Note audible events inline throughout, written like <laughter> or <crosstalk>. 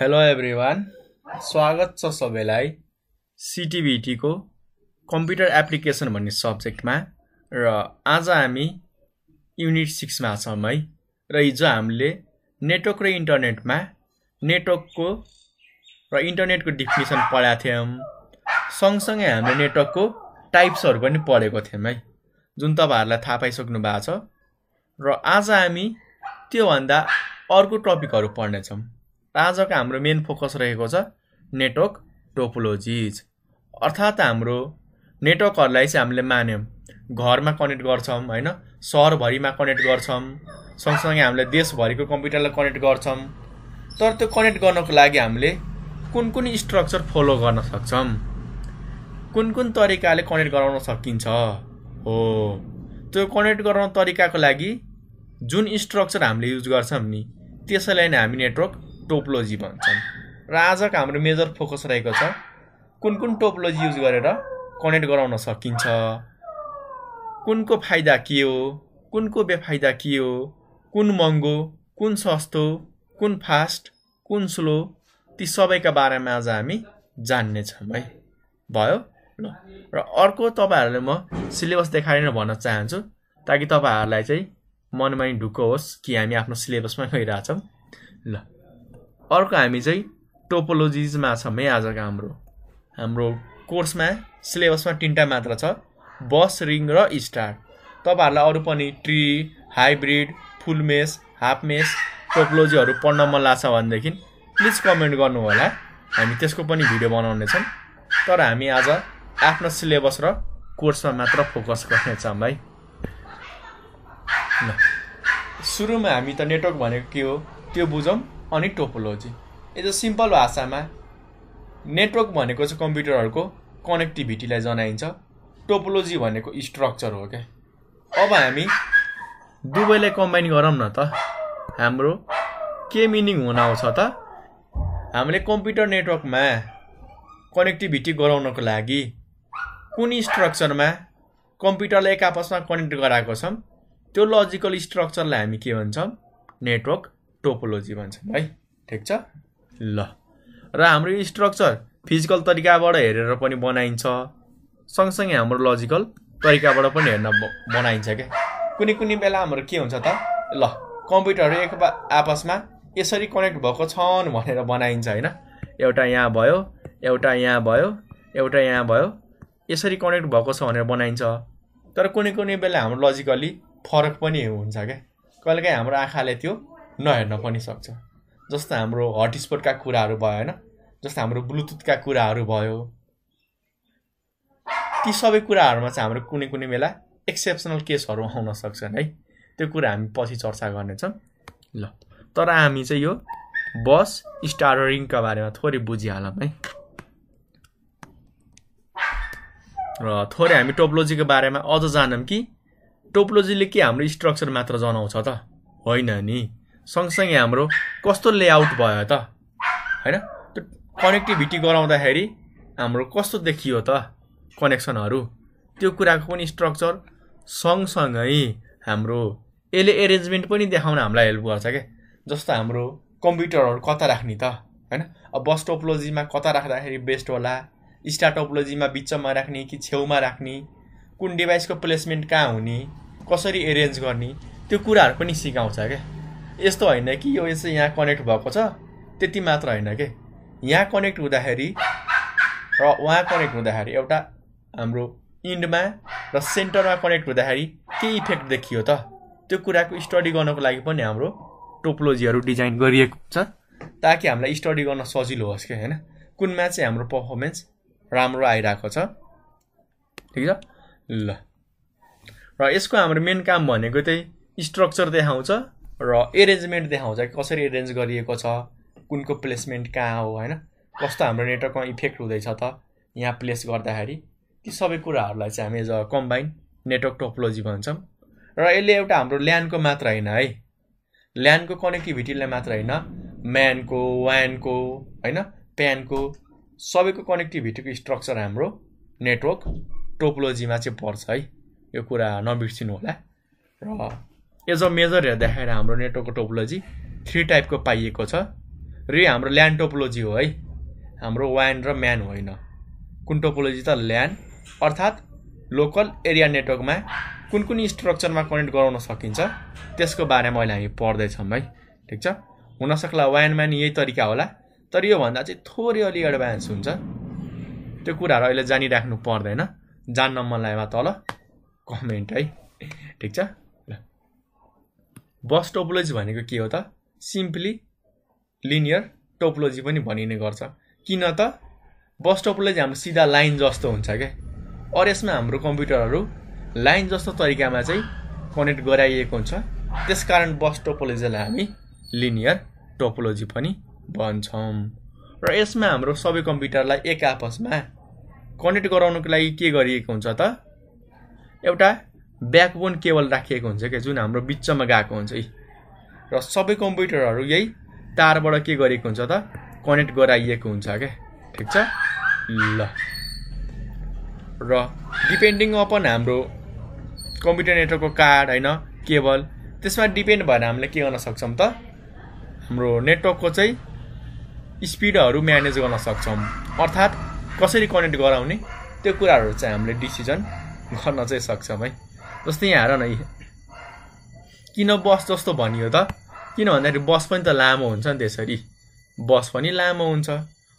hello everyone स्वागत छ सबैलाई सिटिभिटीको कम्प्युटर एप्लिकेसन भन्ने सब्जेक्टमा र आज हामी युनिट सिक्समा छौँ है र हिजो हामीले नेटवर्क र इन्टरनेटमा नेटवर्कको र इन्टरनेटको डिफिनेसन पढाएको थियौँ सँगसँगै हामीले नेटवर्कको टाइप्सहरू पनि पढेको थियौँ है जुन तपाईँहरूलाई थाहा पाइसक्नु भएको छ र आज हामी त्योभन्दा अर्को टपिकहरू पढ्नेछौँ आजको हाम्रो मेन फोकस रहेको छ नेटवर्क टोपोलोजिज अर्थात् हाम्रो नेटवर्कहरूलाई चाहिँ हामीले मान्यौँ घरमा कनेक्ट गर्छौँ होइन सहरभरिमा कनेक्ट गर्छौँ सँगसँगै हामीले देशभरिको कम्प्युटरलाई कनेक्ट गर्छौँ तर त्यो कनेक्ट गर्नको लागि हामीले कुन कुन स्ट्रक्चर फलो गर्न सक्छौँ कुन कुन तरिकाले कनेक्ट गराउन सकिन्छ हो त्यो कनेक्ट गराउने तरिकाको लागि जुन स्ट्रक्चर हामीले युज गर्छौँ नि त्यसैलाई नै हामी नेटवर्क टोपोलोजी भन्छन् र आजको हाम्रो मेजर फोकस रहेको छ कुन कुन टोपोलोजी युज गरेर कनेक्ट गराउन सकिन्छ कुनको फाइदा के हो कुनको बेफाइदा के हो कुन महँगो कुन सस्तो कुन फास्ट कुन स्लो ती सबैका बारेमा आज हामी जान्नेछौँ है भयो ल र अर्को तपाईँहरूले म सिलेबस देखाएर भन्न चाहन्छु ताकि तपाईँहरूलाई चाहिँ मनमा ढुक्क होस् कि हामी आफ्नो सिलेबसमा गइरहेछौँ ल अर्को हामी चाहिँ टोपोलोजिजमा छौँ है आजको हाम्रो हाम्रो कोर्समा सिलेबसमा तिनवटा मात्र छ बस रिङ र स्टार तपाईँहरूलाई अरू पनि ट्री हाइब्रिड फुलमेस हाफमेस टोपोलोजीहरू पढ्न मन लाग्छ भनेदेखि प्लिज कमेन्ट गर्नु होला हामी त्यसको पनि भिडियो बनाउनेछौँ तर हामी आज आफ्नो सिलेबस र कोर्समा मात्र फोकस गर्नेछौँ है ल सुरुमा हामी त नेटवर्क भनेको के हो त्यो बुझौँ अनि टोपोलोजी एज अ सिम्पल भाषामा नेटवर्क भनेको चाहिँ कम्प्युटरहरूको कनेक्टिभिटीलाई जनाइन्छ टोपोलोजी भनेको स्ट्रक्चर हो क्या अब हामी दुवैलाई कम्बाइन गरौँ न त हाम्रो के मिनिङ हुन आउँछ त हामीले कम्प्युटर नेटवर्कमा कनेक्टिभिटी गराउनको लागि कुन स्ट्रक्चरमा कम्प्युटरलाई एक आपसमा कनेक्ट गराएको छौँ त्यो लजिकल स्ट्रक्चरलाई हामी के भन्छौँ नेटवर्क टोपोलोजी भन्छन् है ठिक छ ल र हाम्रो स्ट्रक्चर फिजिकल तरिकाबाट हेरेर पनि बनाइन्छ सँगसँगै हाम्रो लजिकल तरिकाबाट पनि हेर्न बनाइन्छ क्या कुनै कुनै बेला हाम्रो के हुन्छ त ल कम्प्युटरहरू एक आपसमा यसरी कनेक्ट भएको छन् भनेर बनाइन्छ होइन एउटा यहाँ भयो एउटा यहाँ भयो एउटा यहाँ भयो यसरी कनेक्ट भएको छ भनेर बनाइन्छ तर कुनै कुनै बेला हाम्रो लजिकली फरक पनि हुन्छ क्या कहिलेकाहीँ हाम्रो आँखाले त्यो नहेर्न पनि सक्छ जस्तो हाम्रो हटस्पटका कुराहरू भयो होइन जस्तो हाम्रो ब्लुटुथका कुराहरू भयो ती सबै कुराहरूमा चाहिँ हाम्रो कुनै कुनै बेला एक्सेप्सनल केसहरू आउन सक्छन् है त्यो कुरा हामी पछि चर्चा गर्नेछौँ ल तर हामी चाहिँ यो बस स्टारिङका बारेमा थोरै बुझिहालौँ है र थोरै हामी टोपोलोजीको बारेमा अझ जानौँ कि टोपोलोजीले के हाम्रो स्ट्रक्चर मात्र जनाउँछ त होइन नि सँगसँगै हाम्रो कस्तो लेआउट भयो त होइन त्यो कनेक्टिभिटी गराउँदाखेरि हाम्रो कस्तो देखियो त कनेक्सनहरू त्यो कुराको पनि स्ट्रक्चर सँगसँगै हाम्रो यसले एरेन्जमेन्ट पनि देखाउन हामीलाई हेल्प गर्छ क्या जस्तो हाम्रो कम्प्युटरहरू कता राख्ने त होइन अब बस टोपोलोजीमा कता राख्दाखेरि बेस्ट होला स्टार टोपोलोजीमा बिचमा राख्ने कि छेउमा राख्ने कुन डिभाइसको प्लेसमेन्ट कहाँ हुने कसरी एरेन्ज गर्ने त्यो कुराहरू पनि सिकाउँछ क्या यस्तो होइन कि यो चाहिँ यहाँ कनेक्ट भएको छ त्यति मात्र होइन कि यहाँ कनेक्ट हुँदाखेरि र उहाँ कनेक्ट हुँदाखेरि एउटा हाम्रो इन्डमा र सेन्टरमा कनेक्ट हुँदाखेरि के इफेक्ट देखियो त त्यो कुराको स्टडी गर्नको लागि पनि हाम्रो टोपोलोजीहरू डिजाइन गरिएको छ ताकि हामीलाई स्टडी गर्न सजिलो होस् क्या होइन कुनमा चाहिँ हाम्रो पर्फर्मेन्स राम्रो आइरहेको छ ठिक छ ल र यसको हाम्रो मेन काम भनेको त्यही स्ट्रक्चर देखाउँछ र एरेन्जमेन्ट देखाउँछ कसरी एरेन्ज गरिएको छ कुनको प्लेसमेन्ट कहाँ हो होइन कस्तो हाम्रो नेटवर्कमा इफेक्ट हुँदैछ त यहाँ प्लेस गर्दाखेरि ती सबै कुराहरूलाई चाहिँ हामी as a combine network topology भन्छौँ र यसले एउटा हाम्रो ल्यान्डको मात्र होइन है ल्यान्डको कनेक्टिभिटीलाई मात्र होइन म्यानको वानको होइन प्यानको सबैको कनेक्टिभिटीको स्ट्रक्चर हाम्रो नेटवर्क टोपोलोजीमा चाहिँ पर्छ है यो कुरा नबिर्सिनु होला र एज अ मेजर हेर्दाखेरि हाम्रो नेटवर्कको टोपोलोजी थ्री टाइपको पाइएको छ र यो हाम्रो ल्यान्ड टोपोलोजी हो है हाम्रो वान र म्यान होइन कुन टोपोलोजी त ल्यान्ड अर्थात् लोकल एरिया नेटवर्कमा कुन कुन स्ट्रक्चरमा कनेक्ट गराउन सकिन्छ त्यसको बारेमा अहिले हामी पढ्दैछौँ है ठिक छ हुनसक्ला वान म्यान यही तरिका होला तर योभन्दा चाहिँ थोरै अलि एडभान्स हुन्छ त्यो कुराहरू अहिले जानिराख्नु पर्दैन जान्न मन लाग्यो तल कमेन्ट है ठिक छ बस टोपोलोजी भनेको के हो त सिम्पली लिनियर टोपोलोजी पनि भनिने गर्छ किन त बस टोपोलोजी हाम्रो सिधा लाइन जस्तो हुन्छ क्या अरू यसमा हाम्रो कम्प्युटरहरू लाइन जस्तो तरिकामा चाहिँ कनेक्ट गराइएको हुन्छ त्यसकारण बस टोपोलोजीलाई हामी लिनियर टोपोलोजी पनि भन्छौँ र यसमा हाम्रो सबै कम्प्युटरलाई एक आपसमा कनेक्ट गराउनको लागि के गरिएको हुन्छ त एउटा ब्याकबोन केबल राखिएको हुन्छ क्या जुन हाम्रो बिचमा गएको हुन्छ है र सबै कम्प्युटरहरू यही तारबाट के गरेको हुन्छ त कनेक्ट गराइएको हुन्छ क्या ठिक छ ल र डिपेन्डिङ अपन हाम्रो कम्प्युटर नेटवर्कको कार्ड होइन केबल त्यसमा डिपेन्ड भएर हामीले के गर्न सक्छौँ त हाम्रो नेटवर्कको चाहिँ स्पिडहरू म्यानेज गर्न सक्छौँ अर्थात् कसरी कनेक्ट गराउने त्यो कुराहरू चाहिँ हामीले डिसिजन गर्न चाहिँ सक्छौँ है जस्तै यहाँ हेर न किन बस जस्तो भनियो त किन भन्दाखेरि बस पनि त लामो हुन्छ नि त्यसरी बस पनि लामो हुन्छ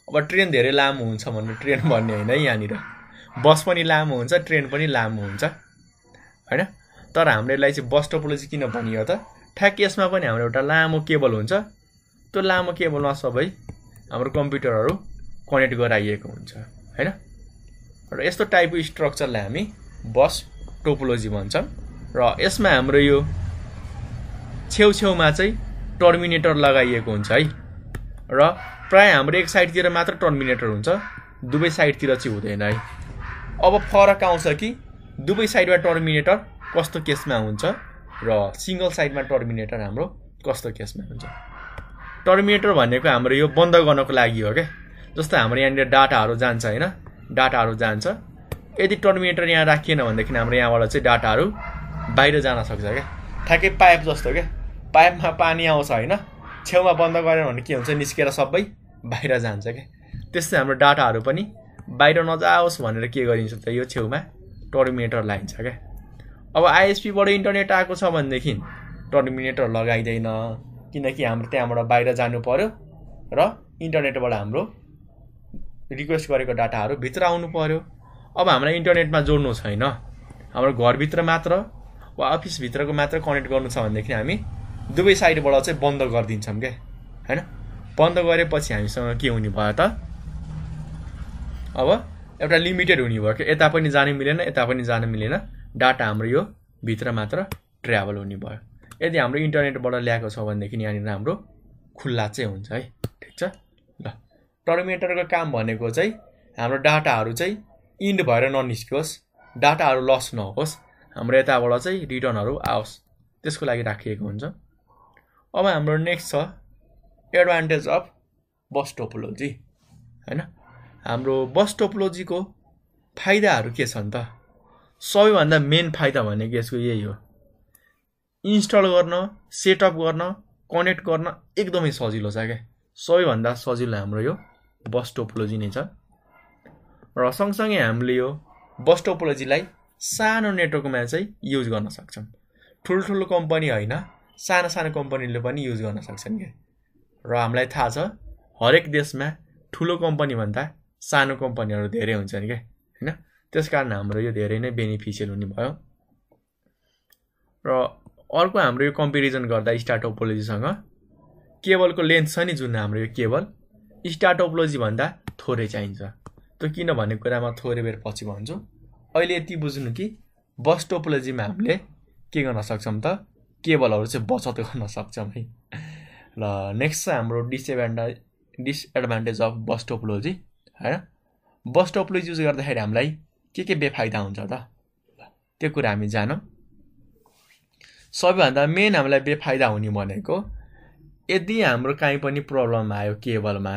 अब ट्रेन धेरै लामो हुन्छ भन्नु ट्रेन भन्ने होइन है यहाँनिर बस पनि लामो हुन्छ ट्रेन पनि लामो हुन्छ होइन तर हाम्रो यसलाई चाहिँ बस टोपोलोजी किन भनियो त ठ्याक्कै यसमा पनि हाम्रो एउटा लामो केबल हुन्छ त्यो लामो केबलमा सबै हाम्रो कम्प्युटरहरू कनेक्ट गराइएको हुन्छ होइन र यस्तो टाइपको स्ट्रक्चरलाई हामी बस टोपोलोजी भन्छ र यसमा हाम्रो यो छेउछेउमा चाहिँ टर्मिनेटर लगाइएको हुन्छ है र प्राय हाम्रो एक साइडतिर मात्र टर्मिनेटर हुन्छ दुवै साइडतिर चाहिँ हुँदैन है अब फरक आउँछ कि दुवै साइडमा टर्मिनेटर कस्तो केसमा हुन्छ र सिङ्गल साइडमा टर्मिनेटर हाम्रो कस्तो केसमा हुन्छ टर्मिनेटर भनेको हाम्रो यो बन्द गर्नको लागि हो क्या जस्तो हाम्रो यहाँनिर डाटाहरू जान्छ होइन डाटाहरू जान्छ यदि टर्मिनेटर यहाँ राखिएन भनेदेखि हाम्रो यहाँबाट चाहिँ डाटाहरू बाहिर जान सक्छ क्या ठ्याक्कै पाइप जस्तो क्या पाइपमा पानी आउँछ होइन छेउमा बन्द गऱ्यो भने के हुन्छ निस्केर सबै बाहिर जान्छ क्या त्यस्तै हाम्रो डाटाहरू पनि बाहिर नजाओस् भनेर के गरिन्छ त यो छेउमा टर्मिनेटर लगाइन्छ क्या अब आइएसपीबाट इन्टरनेट आएको छ भनेदेखि टर्मिनेटर लगाइँदैन किनकि हाम्रो त्यहाँबाट बाहिर जानु पऱ्यो र इन्टरनेटबाट हाम्रो रिक्वेस्ट गरेको डाटाहरू भित्र आउनु पऱ्यो अब हामीलाई इन्टरनेटमा जोड्नु छैन हाम्रो घरभित्र मात्र वा अफिसभित्रको मात्र कनेक्ट गर्नु छ भनेदेखि हामी दुवै साइडबाट चाहिँ बन्द गरिदिन्छौँ क्या होइन बन्द गरेपछि हामीसँग के हुने भयो त अब एउटा लिमिटेड हुने भयो कि यता पनि जानु मिलेन यता पनि जानु मिलेन डाटा हाम्रो यो भित्र मात्र ट्राभल हुने भयो यदि हाम्रो इन्टरनेटबाट ल्याएको छ भनेदेखि यहाँनिर हाम्रो खुल्ला चाहिँ हुन्छ है ठिक छ ल टर्मिनेटरको काम भनेको चाहिँ हाम्रो डाटाहरू चाहिँ इन्ड भएर ननिस्कियोस् डाटाहरू लस नहोस् हाम्रो यताबाट चाहिँ रिटर्नहरू आओस् त्यसको लागि राखिएको हुन्छ अब हाम्रो नेक्स्ट छ एडभान्टेज अफ बस टोपोलोजी होइन हाम्रो बस टोपोलोजीको फाइदाहरू के छन् त सबैभन्दा मेन फाइदा भनेको यसको यही हो इन्स्टल गर्न सेटअप गर्न कनेक्ट गर्न एकदमै सजिलो छ क्या सबैभन्दा सजिलो हाम्रो यो बस टोपोलोजी नै छ र सँगसँगै हामीले यो बस टोपोलोजीलाई सानो नेटवर्कमा चाहिँ युज गर्न सक्छौँ ठुल्ठुलो कम्पनी होइन सानो सानो कम्पनीले पनि युज गर्न सक्छन् क्या र हामीलाई थाहा छ हरेक देशमा ठुलो कम्पनीभन्दा सानो कम्पनीहरू धेरै हुन्छन् क्या होइन त्यस कारण हाम्रो यो धेरै नै बेनिफिसियल हुने भयो र अर्को हाम्रो यो कम्पेरिजन गर्दा स्टार्टोपोलोजीसँग केबलको लेन्थ छ नि जुन हाम्रो यो केबल स्टार्टोपोलोजीभन्दा थोरै चाहिन्छ त्यो किन भन्ने कुरामा थोरै बेर पछि भन्छु अहिले यति बुझ्नु कि बस टोपोलोजीमा हामीले के गर्न सक्छौँ त केबलहरू चाहिँ बचत गर्न सक्छौँ है र नेक्स्ट छ हाम्रो disadvantage disadvantage of bus topology होइन बस टोपोलोजी युज गर्दाखेरि हामीलाई के के बेफाइदा हुन्छ त त्यो कुरा हामी जानौँ सबैभन्दा मेन हामीलाई बेफाइदा हुने भनेको यदि हाम्रो काहीँ पनि प्रब्लम आयो केबलमा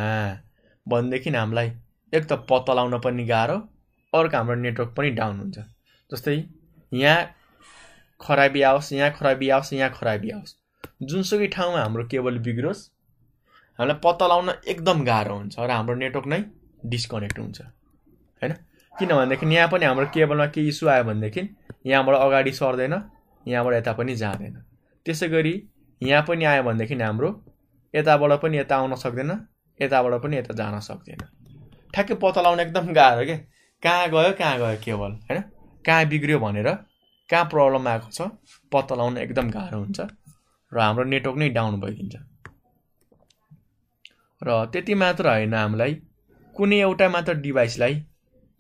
भनेदेखि हामीलाई एक त पत्ता लाउन पनि गाह्रो अर्को हाम्रो नेटवर्क पनि डाउन हुन्छ जस्तै यहाँ खराबी आओस् यहाँ खराबी आओस् यहाँ खराबी आओस् जुनसुकै ठाउँमा हाम्रो केबल बिग्रोस् हामीलाई पत्ता लाउन एकदम गाह्रो हुन्छ र हाम्रो नेटवर्क नै डिस्कनेक्ट हुन्छ होइन किनभनेदेखि यहाँ पनि हाम्रो केबलमा केही इस्यु आयो भनेदेखि यहाँबाट अगाडि सर्दैन यहाँबाट यता पनि जाँदैन त्यसै गरी यहाँ पनि आयो भनेदेखि हाम्रो यताबाट पनि यता आउन सक्दैन यताबाट पनि यता जान सक्दैन ठ्याक्कै पत्ता लगाउन एकदम गाह्रो के कहाँ गयो कहाँ गयो केवल होइन कहाँ बिग्रियो भनेर कहाँ प्रब्लम आएको छ पत्ता लगाउन एकदम गाह्रो हुन्छ र हाम्रो नेटवर्क नै डाउन भइदिन्छ र त्यति मात्र होइन हामीलाई कुनै एउटा मात्र डिभाइसलाई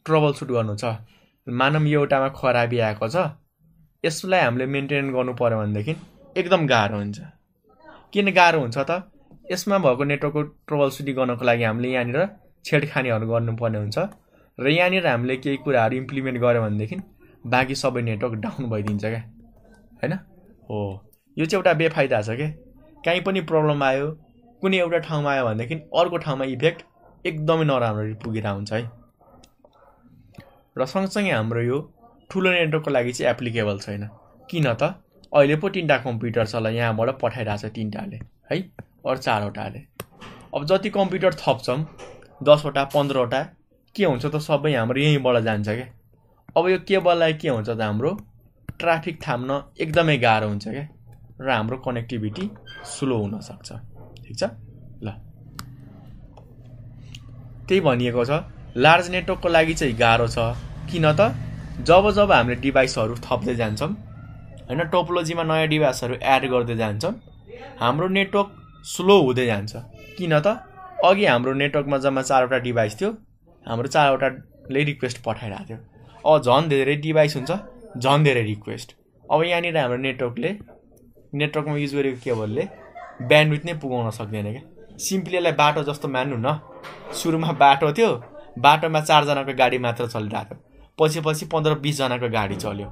ट्रबल सुट गर्नु छ मानव एउटामा खराबी आएको छ यसलाई हामीले मेन्टेन गर्नु पऱ्यो भनेदेखि एकदम गाह्रो हुन्छ किन गाह्रो हुन्छ त यसमा भएको नेटवर्कको ट्रबल सुटिङ गर्नको लागि हामीले यहाँनिर छेडखानीहरू गर्नुपर्ने हुन्छ र यहाँनिर हामीले केही कुराहरू इम्प्लिमेन्ट गऱ्यो भनेदेखि बाँकी सबै नेटवर्क डाउन भइदिन्छ क्या होइन हो यो चाहिँ एउटा बेफाइदा छ क्या काहीँ पनि प्रब्लम आयो कुनै एउटा ठाउँमा आयो भनेदेखि अर्को ठाउँमा इफेक्ट एकदमै नराम्ररी पुगेर हुन्छ है र सँगसँगै हाम्रो यो ठुलो नेटवर्कको लागि चाहिँ एप्लिकेबल छैन किन त अहिले पो तिनवटा कम्प्युटर छ ल यहाँबाट पठाइरहेको छ तिनवटाले है अरू चारवटाले अब जति कम्प्युटर थप्छौँ दसवटा पन्ध्रवटा के हुन्छ त सबै हाम्रो यहीँबाट जान्छ क्या अब यो केबललाई के हुन्छ त हाम्रो ट्राफिक थाम्न एकदमै गाह्रो हुन्छ क्या र हाम्रो कनेक्टिभिटी स्लो हुनसक्छ ठिक छ ल त्यही भनिएको छ लार्ज नेटवर्कको लागि चाहिँ गाह्रो छ किन त जब जब हामीले डिभाइसहरू थप्दै जान्छौँ होइन टोपोलोजीमा नयाँ डिभाइसहरू एड गर्दै जान्छौँ हाम्रो नेटवर्क स्लो हुँदै जान्छ किन त अघि हाम्रो नेटवर्कमा जम्मा चारवटा डिभाइस थियो हाम्रो चारवटाले रिक्वेस्ट पठाइरहेको थियो अब झन् धेरै डिभाइस हुन्छ झन् धेरै रिक्वेस्ट अब यहाँनिर हाम्रो नेटवर्कले नेटवर्कमा युज गरेको केबलले ब्यान्डविथ नै पुगाउन सक्दैन क्या सिम्पली यसलाई बाटो जस्तो मान्नु न सुरुमा बाटो थियो बाटोमा चारजनाको गाडी मात्र चलिरहेको थियो पछि पछि पन्ध्र बिसजनाको गाडी चल्यो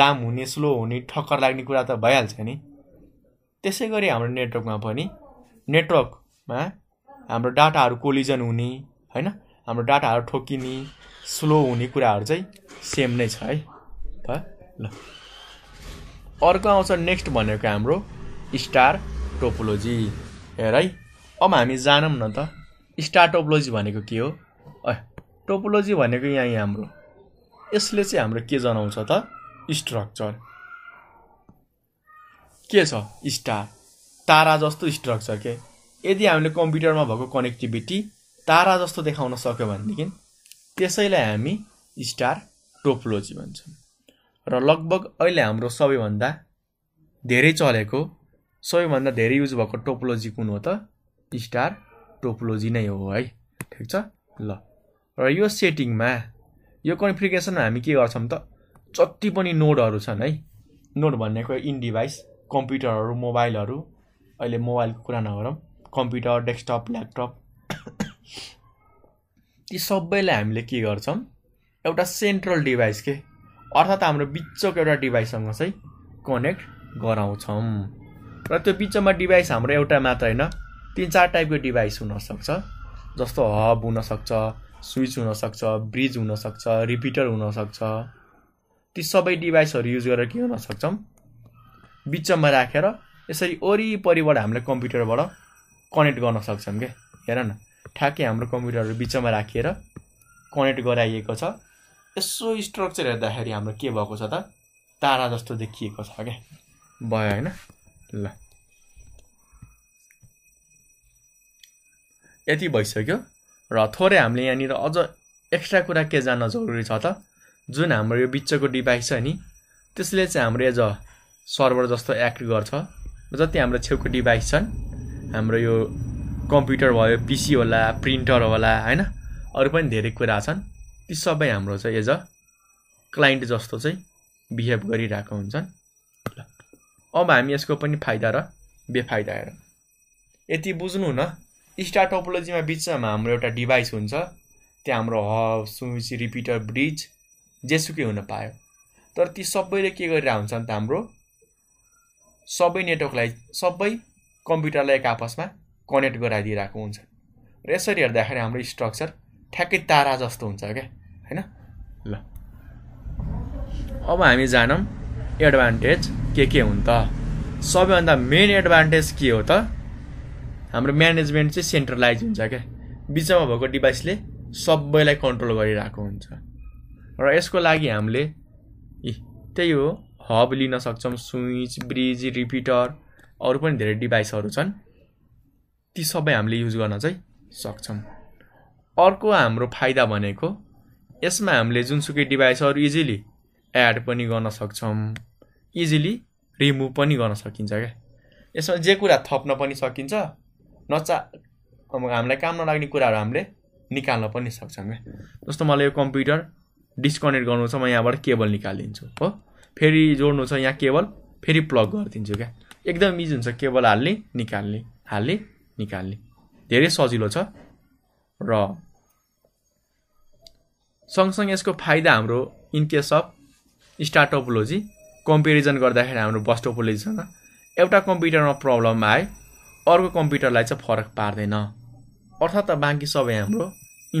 जाम हुने स्लो हुने ठक्कर लाग्ने कुरा त भइहाल्छ नि त्यसै गरी हाम्रो नेटवर्कमा पनि नेटवर्कमा हाम्रो डाटाहरू कोलिजन हुने होइन हाम्रो डाटाहरू ठोकिने स्लो हुने कुराहरू चाहिँ सेम नै छ है त ल अर्को आउँछ नेक्स्ट भनेको हाम्रो स्टार टोपोलोजी हेर है अब हामी जानौँ न त स्टार टोपोलोजी भनेको के हो टोपोलोजी भनेको यहाँ हाम्रो यसले चाहिँ हाम्रो के जनाउँछ त स्ट्रक्चर के छ स्टार तारा जस्तो स्ट्रक्चर के यदि हामीले कम्प्युटरमा भएको कनेक्टिभिटी तारा जस्तो देखाउन सक्यो भनेदेखि त्यसैलाई हामी स्टार टोपोलोजी भन्छौँ र लगभग अहिले हाम्रो सबैभन्दा धेरै चलेको सबैभन्दा धेरै युज भएको टोपोलोजी कुन हो त स्टार टोपोलोजी नै हो है ठिक छ ल र यो सेटिङमा यो कन्फिगेसनमा हामी के गर्छौँ त जति पनि नोडहरू छन् है नोड भनेको इन डिभाइस कम्प्युटरहरू मोबाइलहरू अहिले मोबाइलको कुरा नगरौँ कम्प्युटर डेस्कटप ल्यापटप ती सबैलाई हामीले के गर्छौँ एउटा सेन्ट्रल डिभाइस के अर्थात् हाम्रो बिचको एउटा डिभाइससँग चाहिँ कनेक्ट गराउँछौँ र त्यो बिचमा डिभाइस हाम्रो एउटा मात्र होइन तिन चार टाइपको डिभाइस हुनसक्छ जस्तो हब हुनसक्छ स्विच हुनसक्छ ब्रिज हुनसक्छ रिपिटर हुनसक्छ ती सबै डिभाइसहरू युज गरेर के गर्न सक्छौँ बिचमा राखेर यसरी वरिपरिबाट हामीले कम्प्युटरबाट कनेक्ट गर्न सक्छौँ क्या हेर न ठ्याक्कै हाम्रो कम्प्युटरहरू बिचमा राखिएर कनेक्ट गराइएको छ यसो स्ट्रक्चर हेर्दाखेरि हाम्रो के भएको छ त तारा जस्तो देखिएको छ क्या भयो होइन ल यति भइसक्यो र थोरै हामीले यहाँनिर अझ एक्स्ट्रा कुरा के जान्न जरुरी छ त जुन हाम्रो यो बिचको डिभाइस छ नि त्यसले चाहिँ हाम्रो एज अ सर्भर जस्तो एक्ट गर्छ जति हाम्रो छेउको डिभाइस छन् हाम्रो यो कम्प्युटर भयो पिसी होला प्रिन्टर होला होइन अरू पनि धेरै कुरा छन् ती सबै हाम्रो चाहिँ एज अ क्लाइन्ट जस्तो चाहिँ बिहेभ गरिरहेको हुन्छन् अब हामी यसको पनि फाइदा र बेफाइदा हेरौँ यति बुझ्नु न स्टार बिचमा हाम्रो एउटा डिभाइस हुन्छ त्यहाँ हाम्रो हब स्विच रिपिटर ब्रिज जेसुकै हुन पायो तर ती सबैले के गरिरहेको हुन्छन् त हाम्रो सबै नेटवर्कलाई सबै कम्प्युटरलाई एक आपसमा कनेक्ट गराइदिइरहेको हुन्छ र यसरी हेर्दाखेरि हाम्रो स्ट्रक्चर ठ्याक्कै तारा जस्तो हुन्छ क्या होइन ल अब हामी जानौँ एडभान्टेज के के हुन् त सबैभन्दा मेन एडभान्टेज के हो त हाम्रो म्यानेजमेन्ट चाहिँ सेन्ट्रलाइज हुन्छ क्या बिचमा भएको डिभाइसले सबैलाई कन्ट्रोल गरिरहेको हुन्छ र यसको लागि हामीले त्यही हो हब लिन सक्छौँ स्विच ब्रिज रिपिटर अरू पनि धेरै डिभाइसहरू छन् ती सबै हामीले युज गर्न चाहिँ सक्छौँ अर्को हाम्रो फाइदा भनेको यसमा हामीले जुनसुकै डिभाइसहरू इजिली एड पनि गर्न सक्छौँ इजिली रिमुभ पनि गर्न सकिन्छ क्या यसमा जे कुरा थप्न पनि सकिन्छ नचा हामीलाई काम नलाग्ने कुराहरू हामीले निकाल्न पनि सक्छौँ क्या जस्तो मलाई यो कम्प्युटर डिस्कनेक्ट गर्नु छ म यहाँबाट केबल निकालिदिन्छु हो फेरि जोड्नु छ यहाँ केबल फेरि प्लग गरिदिन्छु क्या एकदम इजी हुन्छ केबल हाल्ने निकाल्ने हाल्ने निकाल्ने धेरै सजिलो छ र सँगसँगै यसको फाइदा हाम्रो in case of star comparison गर्दाखेरि हाम्रो बस एउटा कम्प्युटरमा प्रब्लम आए अर्को कम्प्युटरलाई चाहिँ फरक पार्दैन अर्थात् बाँकी सबै हाम्रो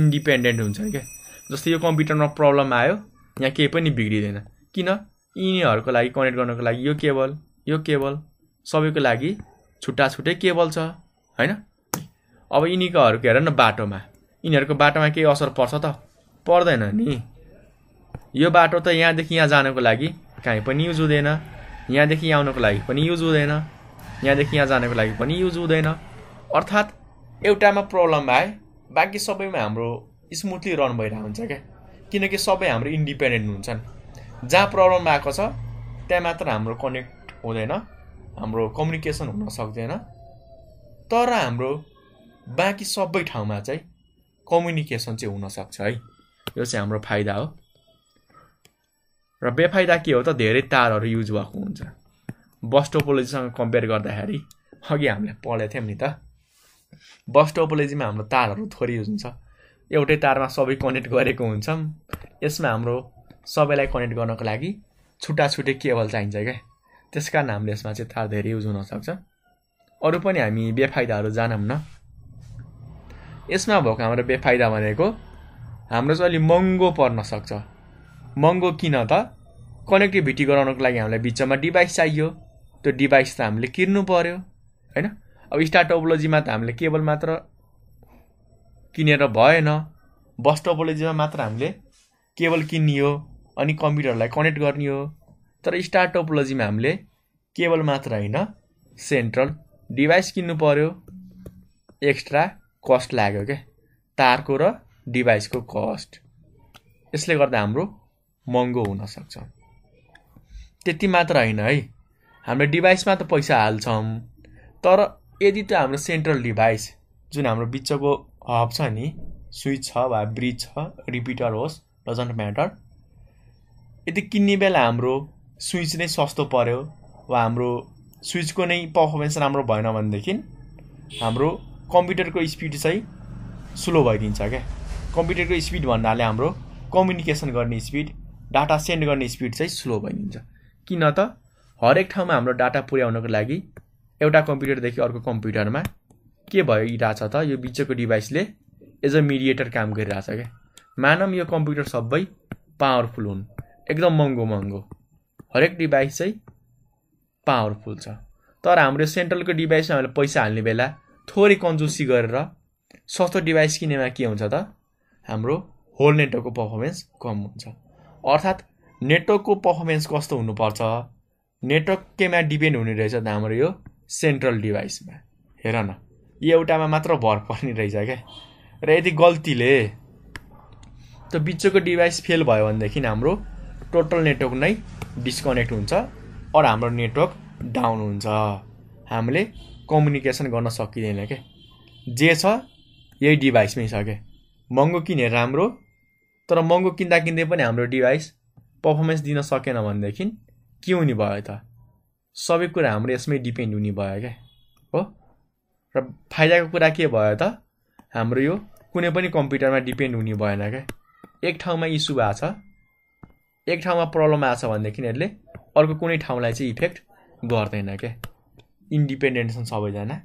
इन्डिपेन्डेन्ट हुन्छ क्या जस्तै यो कम्प्युटरमा प्रब्लम आयो यहाँ केही पनि बिग्रिँदैन किन यिनीहरूको लागि कनेक्ट गर्नको लागि यो केबल यो केबल सबैको लागि छुट्टा छुट्टै केबल छ होइन अब यिनीकोहरूको हेर न बाटोमा यिनीहरूको बाटोमा केही असर पर्छ त पर्दैन नि यो बाटो त यहाँदेखि यहाँ जानको लागि काहीँ पनि युज हुँदैन यहाँदेखि यहाँ आउनको लागि पनि युज हुँदैन यहाँदेखि यहाँ जानको लागि पनि युज हुँदैन अर्थात् एउटामा प्रब्लम भए बाँकी सबैमा हाम्रो स्मुथली रन भइरहेको हुन्छ क्या किनकि सबै हाम्रो इन्डिपेन्डेन्ट हुन्छन् जहाँ प्रब्लम आएको छ त्यहाँ मात्र हाम्रो कनेक्ट हुँदैन हाम्रो कम्युनिकेसन हुन सक्दैन तर हाम्रो बाँकी सबै ठाउँमा चाहिँ कम्युनिकेसन चाहिँ हुनसक्छ है यो चाहिँ हाम्रो फाइदा हो र बेफाइदा के हो त धेरै तारहरू युज भएको हुन्छ बस टोपोलोजीसँग कम्पेयर गर्दाखेरि अघि हामीले पढेको थियौँ नि त बस टोपोलोजीमा हाम्रो तारहरू थोरै युज हुन्छ एउटै तारमा सबै कनेक्ट गरेको हुन्छौँ यसमा हाम्रो सबैलाई कनेक्ट गर्नको लागि छुट्टा छुट्टै केबल चाहिन्छ क्या त्यस कारण हामीले यसमा चाहिँ थाहा धेरै युज हुनसक्छ अरू पनि हामी बेफाइदाहरू जानौँ न यसमा भएको हाम्रो बेफाइदा भनेको हाम्रो चाहिँ अलिक महँगो पर्न सक्छ महँगो किन त कनेक्टिभिटी गराउनको लागि हामीलाई बिचमा डिभाइस चाहियो त्यो डिभाइस त हामीले किन्नु पऱ्यो होइन अब स्टार टोपोलोजीमा त हामीले केबल मात्र किनेर भएन बस टोपोलोजीमा मात्र हामीले केबल किन्ने हो अनि कम्प्युटरलाई कनेक्ट गर्ने हो तर स्टार टोपोलोजीमा हामीले केवल मात्र होइन सेन्ट्रल डिभाइस किन्नु पऱ्यो एक्स्ट्रा कस्ट लाग्यो क्या तारको र डिभाइसको कस्ट यसले गर्दा हाम्रो महँगो हुनसक्छ त्यति मात्र होइन है हामीले डिभाइसमा त पैसा हाल्छौँ तर यदि त्यो हाम्रो सेन्ट्रल डिभाइस जुन हाम्रो बिचको हब छ नि स्विच छ वा ब्रिज छ रिपिटर होस् डजन्ट म्याटर यदि किन्ने बेला हाम्रो स्विच नै सस्तो पऱ्यो वा हाम्रो स्विचको नै पर्फर्मेन्स राम्रो भएन भनेदेखि हाम्रो कम्प्युटरको स्पिड चाहिँ स्लो भइदिन्छ क्या कम्प्युटरको स्पिड भन्नाले हाम्रो कम्युनिकेसन गर्ने स्पिड डाटा सेन्ड गर्ने स्पिड चाहिँ स्लो भइदिन्छ किन त हरेक ठाउँमा हाम्रो डाटा पुर्याउनको लागि एउटा कम्प्युटरदेखि अर्को कम्प्युटरमा के भइरहेछ त यो बिचको डिभाइसले एज अ मिडिएटर काम गरिरहेछ क्या मानम यो कम्प्युटर सबै पावरफुल हुन् एकदम महँगो महँगो हरेक डिभाइस चाहिँ पावरफुल छ तर हाम्रो यो सेन्ट्रलको डिभाइसमा हामीले पैसा हाल्ने बेला थोरै कन्जुसी गरेर सस्तो डिभाइस किनेमा के हुन्छ त हाम्रो होल नेटवर्कको पर्फर्मेन्स कम हुन्छ अर्थात् नेटवर्कको पर्फर्मेन्स कस्तो हुनुपर्छ नेटवर्कैमा डिपेन्ड हुने रहेछ त हाम्रो यो सेन्ट्रल डिभाइसमा हेर न यो एउटामा मात्र भर पर्ने रहेछ क्या र यदि गल्तीले त्यो बिचको डिभाइस फेल भयो भनेदेखि हाम्रो टोटल नेटवर्क नै डिस्कनेक्ट हुन्छ अरू हाम्रो नेटवर्क डाउन हुन्छ हामीले कम्युनिकेसन गर्न सकिँदैन के जे छ यही डिभाइसमै छ क्या महँगो किने राम्रो तर महँगो किन्दा किन्दै पनि हाम्रो डिभाइस पर्फर्मेन्स दिन सकेन भनेदेखि के हुने भयो त सबै कुरा हाम्रो यसमै डिपेन्ड हुने भयो क्या हो र फाइदाको कुरा के भयो त हाम्रो यो कुनै पनि कम्प्युटरमा डिपेन्ड हुने भएन क्या एक ठाउँमा इस्यु भएको छ एक ठाउँमा प्रब्लम आएछ भनेदेखि यिनीहरूले अर्को कुनै ठाउँलाई चाहिँ इफेक्ट गर्दैन क्या इन्डिपेन्डेन्ट छन् सबैजना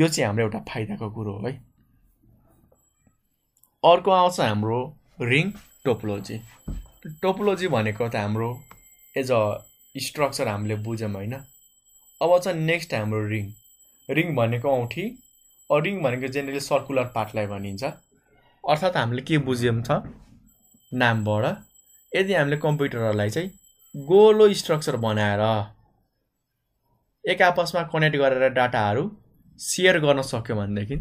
यो चाहिँ हाम्रो एउटा फाइदाको कुरो हो है अर्को आउँछ हाम्रो रिङ टोपोलोजी टोपोलोजी भनेको त हाम्रो एज अ स्ट्रक्चर हामीले बुझ्यौँ होइन अब छ नेक्स्ट हाम्रो रिङ रिङ भनेको औँठी रिङ भनेको जेनरली सर्कुलर पार्टलाई भनिन्छ अर्थात् हामीले के बुझ्यौँ छ नामबाट यदि हामीले कम्प्युटरहरूलाई चाहिँ गोलो स्ट्रक्चर बनाएर एक आपसमा कनेक्ट गरेर डाटाहरू सेयर गर्न सक्यो भनेदेखि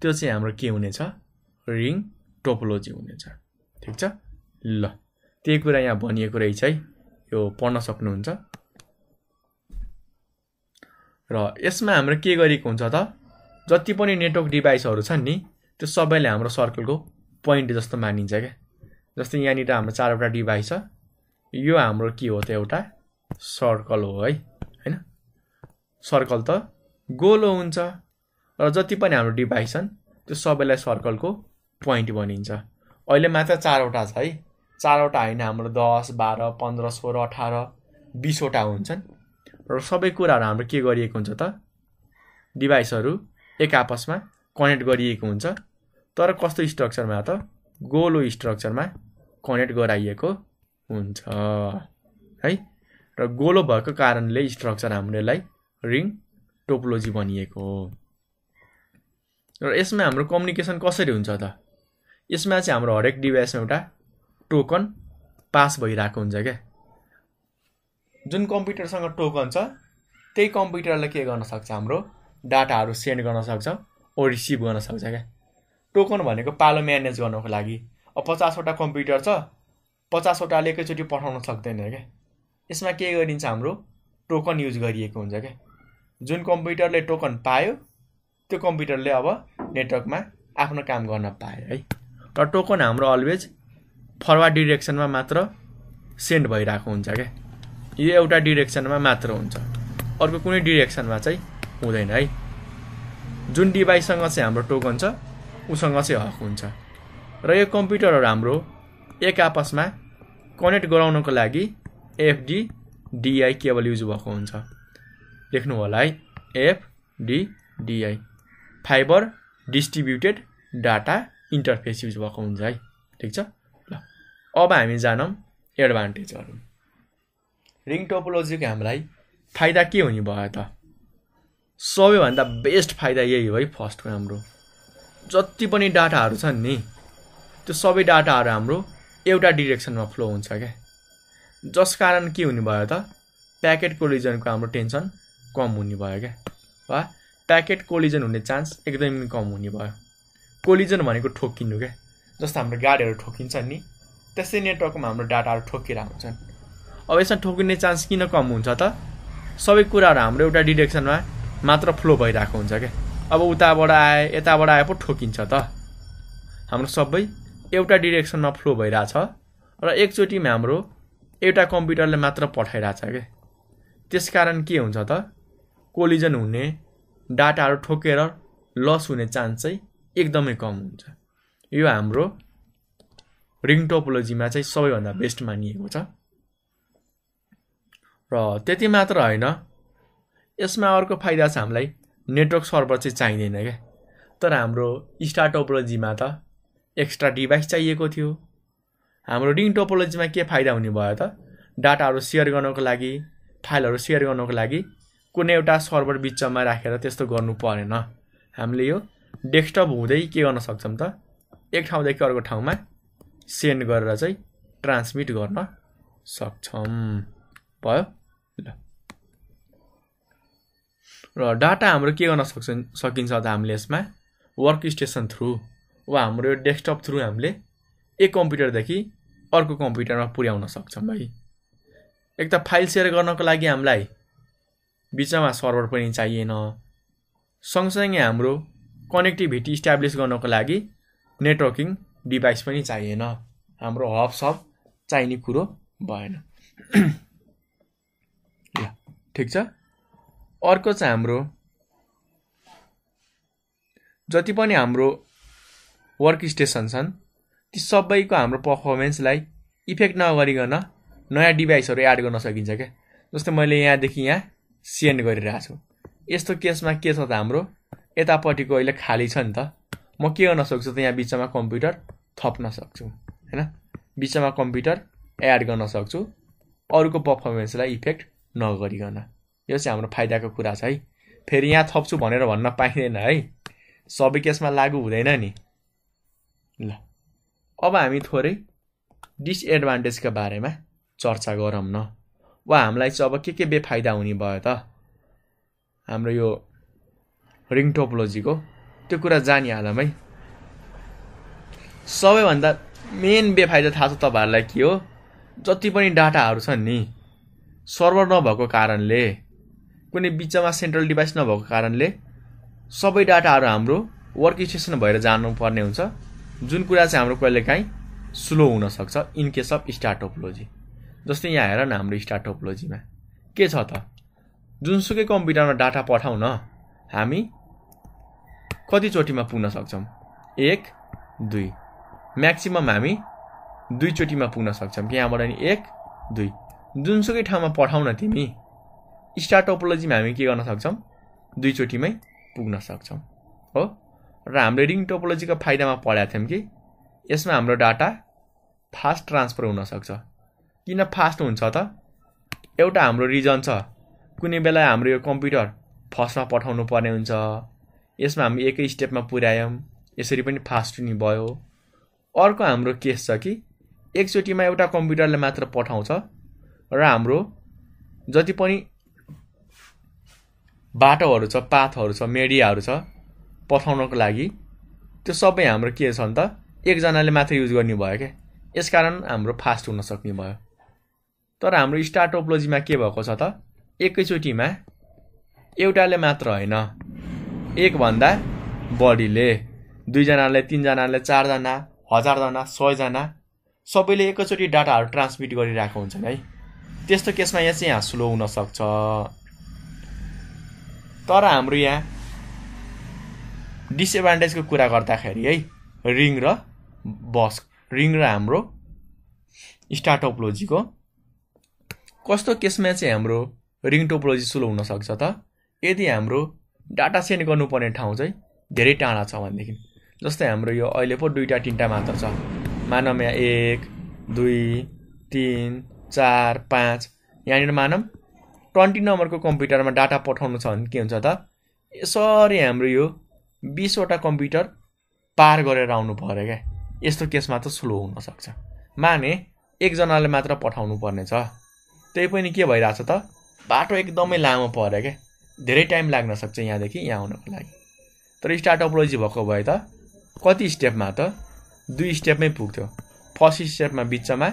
त्यो चाहिँ हाम्रो के हुनेछ रिङ टोपोलोजी हुनेछ ठिक छ ल त्यही कुरा यहाँ भनिएको रहेछ है यो पढ्न सक्नुहुन्छ र यसमा हाम्रो के गरेको हुन्छ त जति पनि नेटवर्क डिभाइसहरू छन् नि त्यो सबैले हाम्रो सर्कलको पोइन्ट जस्तो मानिन्छ क्या जस्तै यहाँनिर हाम्रो चारवटा डिभाइस छ यो हाम्रो के हो त एउटा सर्कल हो है होइन सर्कल त गोलो हुन्छ र जति पनि हाम्रो डिभाइस छन् त्यो सबैलाई सर्कलको पोइन्ट भनिन्छ अहिले मात्र चारवटा छ है चारवटा होइन हाम्रो दस बाह्र पन्ध्र सोह्र अठार बिसवटा हुन्छन् र सबै कुराहरू हाम्रो के गरिएको हुन्छ त डिभाइसहरू एक आपसमा कनेक्ट गरिएको हुन्छ तर कस्तो स्ट्रक्चरमा त गोलो स्ट्रक्चरमा कनेक्ट गराइएको हुन्छ है र गोलो भएको कारणले स्ट्रक्चर हाम्रो यसलाई रिङ टोपोलोजी भनिएको हो र यसमा हाम्रो कम्युनिकेसन कसरी हुन्छ त यसमा चाहिँ हाम्रो हरेक डिभाइसमा एउटा टोकन पास भइरहेको हुन्छ क्या जुन कम्प्युटरसँग टोकन छ त्यही कम्प्युटरले के गर्न सक्छ हाम्रो डाटाहरू सेन्ड गर्न सक्छ ओ रिसिभ गर्न सक्छ क्या टोकन भनेको पालो म्यानेज गर्नको लागि अब पचासवटा कम्प्युटर छ पचासवटाले एकैचोटि पठाउन सक्दैन क्या यसमा के गरिन्छ हाम्रो टोकन युज गरिएको हुन्छ क्या जुन कम्प्युटरले टोकन पायो त्यो कम्प्युटरले अब नेटवर्कमा आफ्नो काम गर्न पायो है र टोकन हाम्रो अलवेज फरवार्ड डिरेक्सनमा मात्र सेन्ड भइरहेको हुन्छ क्या यो एउटा डिरेक्सनमा मात्र हुन्छ अर्को कुनै डिरेक्सनमा चाहिँ हुँदैन है जुन डिभाइससँग चाहिँ हाम्रो टोकन छ उसँग चाहिँ हक हुन्छ र यो कम्प्युटरहरू हाम्रो एक आपसमा कनेक्ट गराउनको लागि एफडी एफडिडिआई केबल युज भएको हुन्छ लेख्नु होला है FD FDDI fibre distributed data interface use भएको हुन्छ है ठिक छ ल अब हामी जानौँ एडभान्टेजहरू रिङ टोपोलोजीको हामीलाई फाइदा के हुने भयो त सबैभन्दा बेस्ट फाइदा यही हो है फर्स्टको हाम्रो जति पनि डाटाहरू छन् नि त्यो सबै डाटाहरू हाम्रो एउटा डिरेक्सनमा फ्लो हुन्छ क्या जस कारण के हुने भयो त प्याकेट कोलिजनको हाम्रो टेन्सन कम हुने भयो क्या वा प्याकेट कोलिजन हुने चान्स एकदमै कम हुने भयो कोलिजन भनेको ठोकिनु क्या जस्तो हाम्रो गाडीहरू ठोकिन्छ नि त्यस्तै नेटवर्कमा हाम्रो डाटाहरू ठोकिएर हुन्छन् अब यसमा ठोकिने चान्स किन कम हुन्छ त सबै कुराहरू हाम्रो एउटा डिरेक्सनमा मात्र फ्लो भइरहेको हुन्छ क्या अब उताबाट आए यताबाट आए पो ठोकिन्छ त हाम्रो सबै एउटा डिरेक्सनमा फ्लो भइरहेछ र एकचोटिमा हाम्रो एउटा कम्प्युटरले मात्र पठाइरहेछ क्या त्यस कारण के हुन्छ त कोलिजन हुने डाटाहरू ठोकेर लस हुने चान्स चाहिँ एकदमै कम हुन्छ यो हाम्रो रिङ टोपोलोजीमा चाहिँ सबैभन्दा बेस्ट मानिएको छ र त्यति मात्र होइन यसमा अर्को फाइदा छ हामीलाई नेटवर्क सर्भर चाहिँ चाहिँदैन क्या तर हाम्रो स्टार टोपोलोजीमा त एक्स्ट्रा डिभाइस चाहिएको थियो हाम्रो रिङ टोपोलोजीमा के फाइदा हुने भयो त डाटाहरू सेयर गर्नको लागि फाइलहरू सेयर गर्नको लागि कुनै एउटा सर्भर बिचमा राखेर त्यस्तो गर्नु परेन हामीले यो डेस्कटप हुँदै के गर्न सक्छौँ त एक ठाउँदेखि अर्को ठाउँमा सेन्ड गरेर चाहिँ ट्रान्समिट गर्न सक्छौँ भयो ल र डाटा हाम्रो के गर्न सक्छ सकिन्छ त हामीले यसमा वर्क स्टेसन थ्रु वा हाम्रो यो डेस्कटप थ्रु हामीले एक कम्प्युटरदेखि अर्को कम्प्युटरमा पुर्याउन सक्छौँ है एक त फाइल सेयर गर्नको लागि हामीलाई बिचमा सर्भर पनि चाहिएन सँगसँगै हाम्रो कनेक्टिभिटी इस्टाब्लिस गर्नको लागि नेटवर्किङ डिभाइस पनि चाहिएन हाम्रो हब सब चाहिने कुरो भएन ल <clears throat> ठिक छ अर्को चाहिँ हाम्रो जति पनि हाम्रो वर्क स्टेसन छन् ती सबैको हाम्रो पर्फर्मेन्सलाई इफेक्ट नगरिकन नयाँ डिभाइसहरू एड गर्न सकिन्छ क्या जस्तै मैले यहाँदेखि यहाँ सेन्ड गरिरहेको छु यस्तो केसमा के छ त हाम्रो यतापट्टिको अहिले खाली छ नि त म के गर्न सक्छु त यहाँ बिचमा कम्प्युटर थप्न सक्छु होइन बिचमा कम्प्युटर एड गर्न सक्छु अरूको पर्फर्मेन्सलाई इफेक्ट नगरिकन यो चाहिँ हाम्रो फाइदाको कुरा छ है फेरि यहाँ थप्छु भनेर भन्न पाइँदैन है सबै केसमा लागु हुँदैन नि ल अब हामी थोरै डिसएडभान्टेजका बारेमा चर्चा गरौँ न वा हामीलाई चाहिँ अब के के बेफाइदा हुने भयो त हाम्रो यो रिङ टोपोलोजीको त्यो कुरा जानिहालौँ है सबैभन्दा मेन बेफाइदा थाहा छ तपाईँहरूलाई के हो जति पनि डाटाहरू छन् नि सर्भर नभएको कारणले कुनै बिचमा सेन्ट्रल डिभाइस नभएको कारणले सबै डाटाहरू हाम्रो वर्क स्टेसन भएर जानुपर्ने हुन्छ जुन कुरा चाहिँ हाम्रो कहिलेकाहीँ स्लो हुनसक्छ इन केस अफ स्टार्टोपोलोजी जस्तै यहाँ हेर न हाम्रो स्टार्टोपोलोजीमा के छ त जुनसुकै कम्प्युटरमा डाटा पठाउन हामी कतिचोटिमा पुग्न सक्छौँ एक दुई म्याक्सिमम् हामी दुईचोटिमा पुग्न सक्छौँ कि यहाँबाट नि एक दुई जुनसुकै ठाउँमा पठाउन तिमी स्टार्टोपोलोजीमा हामी के गर्न सक्छौँ दुईचोटिमै पुग्न सक्छौँ हो र हामीले रिङ टोपोलोजीको फाइदामा पढाएको थियौँ कि यसमा हाम्रो डाटा फास्ट ट्रान्सफर हुनसक्छ किन फास्ट हुन्छ त एउटा हाम्रो रिजन छ कुनै बेला हाम्रो यो कम्प्युटर फर्स्टमा पठाउनु पर्ने हुन्छ यसमा हामी एकै स्टेपमा पुर्यायौँ यसरी पनि फास्ट हुने भयो अर्को हाम्रो केस छ कि एकचोटिमा एउटा कम्प्युटरले मात्र पठाउँछ र हाम्रो जति पनि बाटोहरू छ पाथहरू छ मेडियाहरू छ पठाउनको लागि त्यो सबै हाम्रो के छ त एकजनाले मात्र युज गर्ने भयो क्या यसकारण हाम्रो फास्ट हुन सक्ने भयो तर हाम्रो स्टार टोपोलोजीमा के भएको छ त एकैचोटिमा एउटाले मात्र होइन एकभन्दा बढीले दुईजनाले तिनजनाले चारजना हजारजना सयजना सबैले एकैचोटि डाटाहरू ट्रान्समिट गरिरहेको हुन्छन् है त्यस्तो केसमा यहाँ चाहिँ यहाँ स्लो हुनसक्छ तर हाम्रो यहाँ डिसएडभान्टेजको कुरा गर्दाखेरि है रिङ र बस रिङ र हाम्रो स्टार टोपोलोजीको कस्तो केसमा चाहिँ हाम्रो रिङ टोपोलोजी सुलो हुनसक्छ त यदि हाम्रो डाटा सेन्ड गर्नुपर्ने ठाउँ चाहिँ धेरै टाढा छ भनेदेखि जस्तै हाम्रो यो अहिले पो दुईवटा तिनवटा मात्र छ मानव यहाँ एक दुई तिन चार पाँच यहाँनिर मानव ट्वेन्टी नम्बरको कम्प्युटरमा डाटा पठाउनु छ भने के हुन्छ त यसरी हाम्रो यो बिसवटा कम्प्युटर पार गरेर आउनु पऱ्यो क्या यस्तो केसमा त स्लो हुनसक्छ माने एकजनाले मात्र पठाउनु पर्नेछ त्यही पनि के भइरहेछ त बाटो एकदमै लामो पऱ्यो क्या धेरै टाइम लाग्न सक्छ यहाँदेखि यहाँ आउनको लागि तर स्टार्टअपलोजी भएको भए त कति स्टेपमा त दुई स्टेपमै पुग्थ्यो फर्स्ट स्टेपमा बिचमा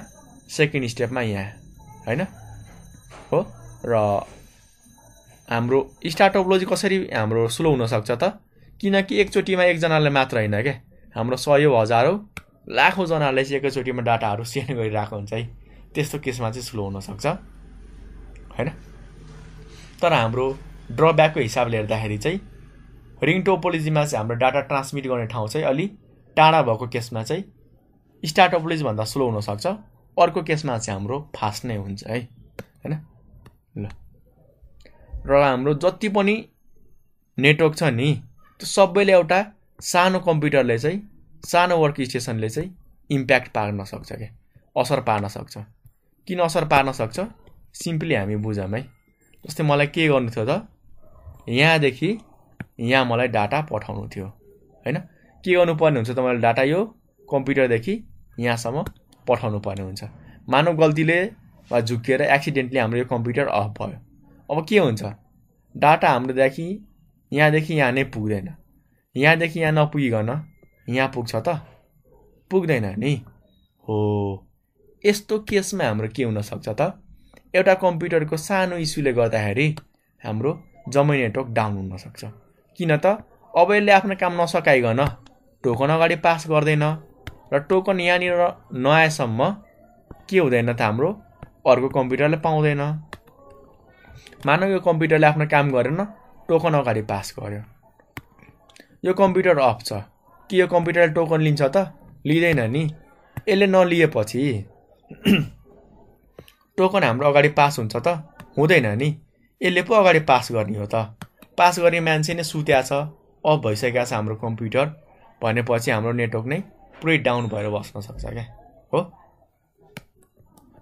सेकेन्ड स्टेपमा यहाँ होइन हो र हाम्रो स्टार्टअपलोजी कसरी हाम्रो स्लो हुनसक्छ त किनकि एकचोटिमा एकजनाले मात्र होइन क्या हाम्रो सयौँ हजारौँ लाखौँजनाले चाहिँ एकैचोटिमा डाटाहरू सेन्ड गरिरहेको हुन्छ है त्यस्तो केसमा चाहिँ स्लो हुनसक्छ होइन तर हाम्रो ड्रब्याकको हिसाबले हेर्दाखेरि चाहिँ रिङ टोपोलोजीमा चाहिँ हाम्रो डाटा ट्रान्समिट गर्ने ठाउँ चाहिँ अलि टाढा भएको केसमा चाहिँ स्टार्टोपोलोजीभन्दा स्लो हुनसक्छ अर्को केसमा चाहिँ हाम्रो फास्ट नै हुन्छ है होइन ल र हाम्रो जति पनि नेटवर्क छ नि सबैले एउटा सानो कम्प्युटरले चाहिँ सानो वर्क स्टेसनले चाहिँ इम्प्याक्ट पार्न सक्छ क्या असर पार्न सक्छ किन असर पार्न सक्छ सिम्पली हामी बुझौँ है जस्तै मलाई के गर्नु थियो त यहाँदेखि यहाँ मलाई डाटा पठाउनु थियो होइन के गर्नुपर्ने हुन्छ त मैले डाटा यो कम्प्युटरदेखि यहाँसम्म पठाउनु पर्ने हुन्छ मानव गल्तीले वा झुक्किएर एक्सिडेन्टली हाम्रो यो कम्प्युटर अफ भयो अब के हुन्छ डाटा हाम्रोदेखि यहाँदेखि यहाँ नै पुग्दैन यहाँदेखि यहाँ नपुगिकन यहाँ पुग्छ त पुग्दैन नि हो यस्तो केसमा हाम्रो के हुनसक्छ त एउटा कम्प्युटरको सानो इस्युले गर्दाखेरि हाम्रो जम्मै नेटवर्क डाउन हुनसक्छ किन त अब यसले आफ्नो काम नसकाइकन टोकन अगाडि पास गर्दैन र टोकन यहाँनिर नआएसम्म के हुँदैन त हाम्रो अर्को कम्प्युटरले पाउँदैन मानव यो कम्प्युटरले आफ्नो काम गरेन टोकन अगाडि पास गर्यो यो कम्प्युटर अफ छ कि यो कम्प्युटरले टोकन लिन्छ त लिँदैन नि यसले नलिएपछि <clears throat> टोकन हाम्रो अगाडि पास हुन्छ त हुँदैन नि यसले पो अगाडि पास गर्ने हो त पास गर्ने मान्छे नै सुत्या छ अफ भइसकेको छ हाम्रो कम्प्युटर भनेपछि हाम्रो नेटवर्क नै पुरै डाउन भएर बस्न सक्छ क्या हो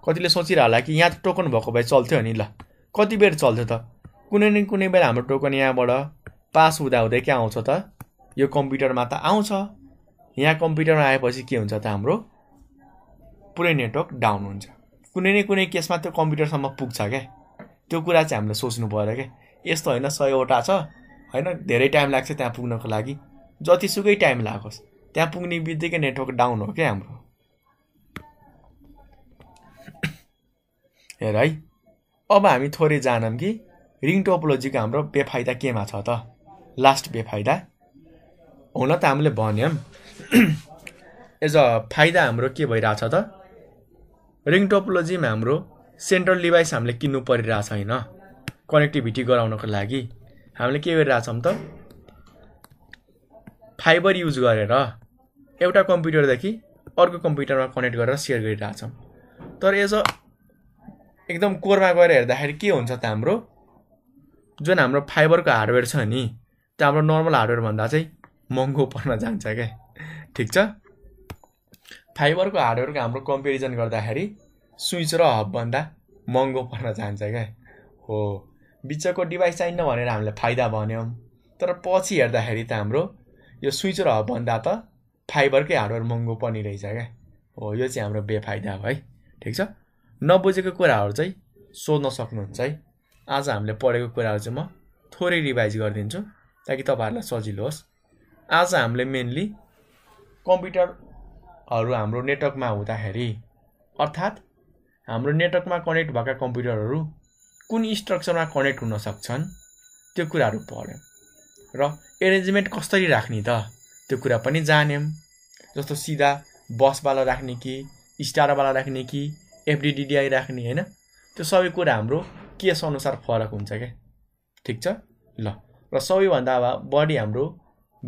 कतिले सोचिरहला कि यहाँ त टोकन भएको भए चल्थ्यो नि ल कति बेर चल्थ्यो त कुनै न कुनै बेला हाम्रो टोकन यहाँबाट पास हुँदा हुँदै के आउँछ त यो कम्प्युटरमा त आउँछ यहाँ कम्प्युटरमा आएपछि के हुन्छ त हाम्रो पुरै नेटवर्क डाउन हुन्छ कुनै न कुनै केसमा त्यो कम्प्युटरसम्म पुग्छ क्या त्यो कुरा चाहिँ हामीले सोच्नु पऱ्यो क्या यस्तो होइन सयवटा छ होइन धेरै टाइम लाग्छ त्यहाँ पुग्नको लागि जतिसुकै टाइम लागोस् त्यहाँ पुग्ने बित्तिकै नेटवर्क डाउन हो क्या हाम्रो हेर है अब हामी थोरै जानौँ कि रिङ टोपोलोजीको हाम्रो बेफाइदा केमा छ त लास्ट बेफाइदा हुन त हामीले भन्यौँ एज <clears throat> अ फाइदा हाम्रो के भइरहेछ त रिङ टोपोलोजीमा हाम्रो सेन्ट्रल डिभाइस हामीले किन्नु परिरहेछ होइन कनेक्टिभिटी गराउनको लागि हामीले के गरिरहेछौँ त फाइबर युज गरेर एउटा कम्प्युटरदेखि अर्को कम्प्युटरमा कनेक्ट गरेर सेयर गरिरहेछौँ तर एज अ एकदम कोरमा गएर हेर्दाखेरि के हुन्छ त हाम्रो जुन हाम्रो फाइबरको हार्डवेयर छ नि त्यो हाम्रो नर्मल हार्डवेयरभन्दा चाहिँ महँगो पर्न जान्छ क्या ठिक छ फाइबरको हार्डवेयरको हाम्रो कम्पेरिजन गर्दाखेरि स्विच र हबभन्दा महँगो पर्न जान्छ क्या हो बिचको डिभाइस चाहिँ भनेर हामीले फाइदा भन्यौँ तर पछि हेर्दाखेरि त हाम्रो यो स्विच र हबभन्दा त फाइबरकै हार्डवेयर महँगो पनि रहेछ क्या हो यो चाहिँ हाम्रो बेफाइदा हो है ठिक छ नबुझेको कुराहरू चाहिँ सोध्न सक्नुहुन्छ है आज हामीले पढेको कुराहरू चाहिँ म थोरै रिभाइज गरिदिन्छु ताकि तपाईँहरूलाई सजिलो होस् आज हामीले मेन्ली कम्प्युटरहरू हाम्रो नेटवर्कमा हुँदाखेरि अर्थात् हाम्रो नेटवर्कमा कनेक्ट भएका कम्प्युटरहरू कुन स्ट्रक्चरमा कनेक्ट हुन सक्छन् त्यो कुराहरू पढ्यौँ र एरेन्जमेन्ट कसरी राख्ने त त्यो कुरा पनि जान्यौँ जस्तो सिधा बसवाला राख्ने कि स्टारवाला राख्ने कि एफडिडिडिआई राख्ने होइन त्यो सबै कुरा हाम्रो केसअनुसार फरक हुन्छ क्या ठिक छ ल र सबैभन्दा अब बढी हाम्रो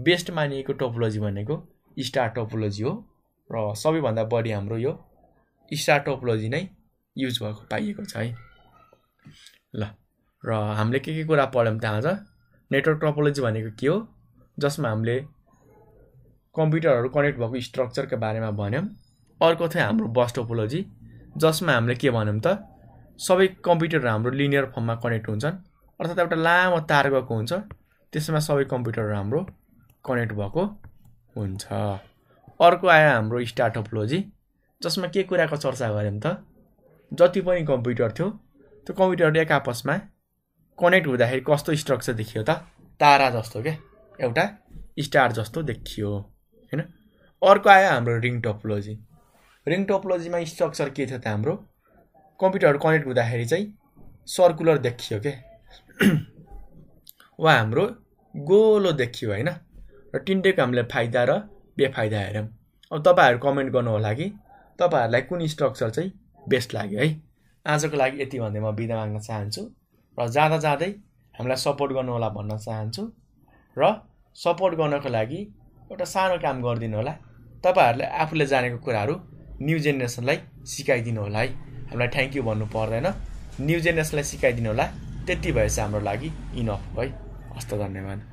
बेस्ट मानिएको टोपोलोजी भनेको स्टार टोपोलोजी हो र सबैभन्दा बढी हाम्रो यो स्टार टोपोलोजी नै युज भएको पाइएको छ है ल र हामीले के के कुरा पढ्यौँ त आज नेटवर्क टोपोलोजी भनेको के हो जसमा हामीले कम्प्युटरहरू कनेक्ट भएको स्ट्रक्चरको बारेमा भन्यौँ अर्को थियो हाम्रो बस टोपोलोजी जसमा हामीले के भन्यौँ त सबै कम्प्युटर हाम्रो लिनियर फर्ममा कनेक्ट हुन्छन् अर्थात् एउटा लामो तार गएको हुन्छ त्यसमा सबै कम्प्युटरहरू हाम्रो कनेक्ट भएको हुन्छ अर्को आयो हाम्रो स्टार्टअपलोजी जसमा के कुराको चर्चा गऱ्यौँ त जति पनि कम्प्युटर थियो त्यो कम्प्युटरले एक आपसमा कनेक्ट हुँदाखेरि कस्तो स्ट्रक्चर देखियो त तारा जस्तो क्या एउटा स्टार जस्तो देखियो होइन अर्को आयो हाम्रो रिङ टोपोलोजी रिङ टोपोलोजीमा स्ट्रक्चर के थियो त हाम्रो कम्प्युटर कनेक्ट हुँदाखेरि चाहिँ सर्कुलर देखियो के वा <clears throat> हाम्रो गोलो देखियो होइन र तिनटैको हामीलाई फाइदा र बेफाइदा हेऱ्यौँ अब तपाईँहरू कमेन्ट गर्नु होला कि तपाईँहरूलाई कुन स्ट्रक्चर चाहिँ बेस्ट लाग्यो है आजको लागि यति भन्दै म बिदा माग्न चाहन्छु र जाँदा जाँदै हामीलाई सपोर्ट गर्नु होला भन्न चाहन्छु र सपोर्ट गर्नको लागि एउटा सानो काम गरिदिनु होला तपाईँहरूले आफूले जानेको कुराहरू न्यु जेनेरेसनलाई सिकाइदिनु होला है हामीलाई थ्याङ्क यू भन्नु पर्दैन न्यु जेनेरेसनलाई सिकाइदिनु होला त्यति भएछ हाम्रो लागि इनफ है हस्त धन्यवाद